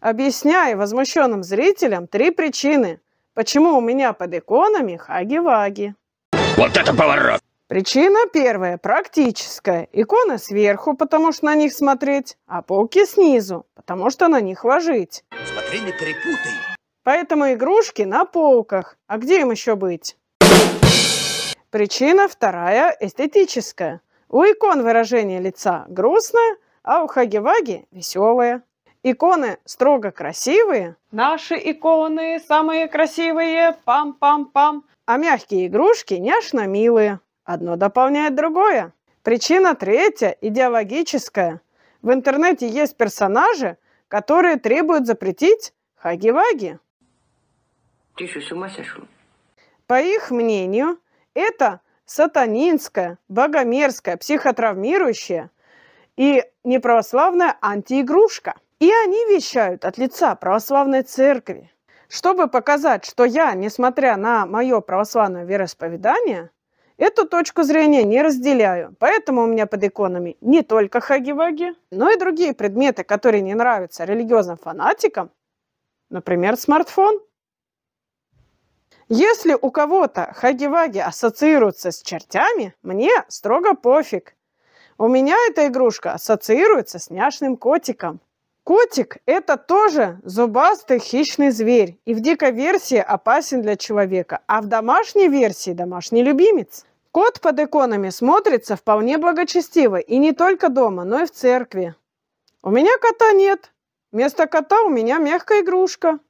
Объясняю возмущенным зрителям три причины, почему у меня под иконами хаги-ваги. Вот это поворот! Причина первая, практическая. Иконы сверху, потому что на них смотреть, а полки снизу, потому что на них ложить. Смотри, не перепутай. Поэтому игрушки на полках. А где им еще быть? Причина вторая, эстетическая. У икон выражение лица грустное, а у хаги-ваги веселое. Иконы строго красивые. Наши иконы самые красивые. Пам-пам-пам. А мягкие игрушки няшно милые. Одно дополняет другое. Причина третья – идеологическая. В интернете есть персонажи, которые требуют запретить хаги-ваги. Ты что, с ума сошел? По их мнению, это сатанинская, богомерзкая, психотравмирующая и неправославная антиигрушка – и они вещают от лица православной церкви, чтобы показать, что я, несмотря на мое православное вероисповедание, Эту точку зрения не разделяю, поэтому у меня под иконами не только хаги-ваги, но и другие предметы, которые не нравятся религиозным фанатикам, например, смартфон. Если у кого-то хаги-ваги ассоциируются с чертями, мне строго пофиг. У меня эта игрушка ассоциируется с няшным котиком. Котик – это тоже зубастый хищный зверь и в дикой версии опасен для человека, а в домашней версии – домашний любимец. Кот под иконами смотрится вполне благочестиво и не только дома, но и в церкви. У меня кота нет. Вместо кота у меня мягкая игрушка –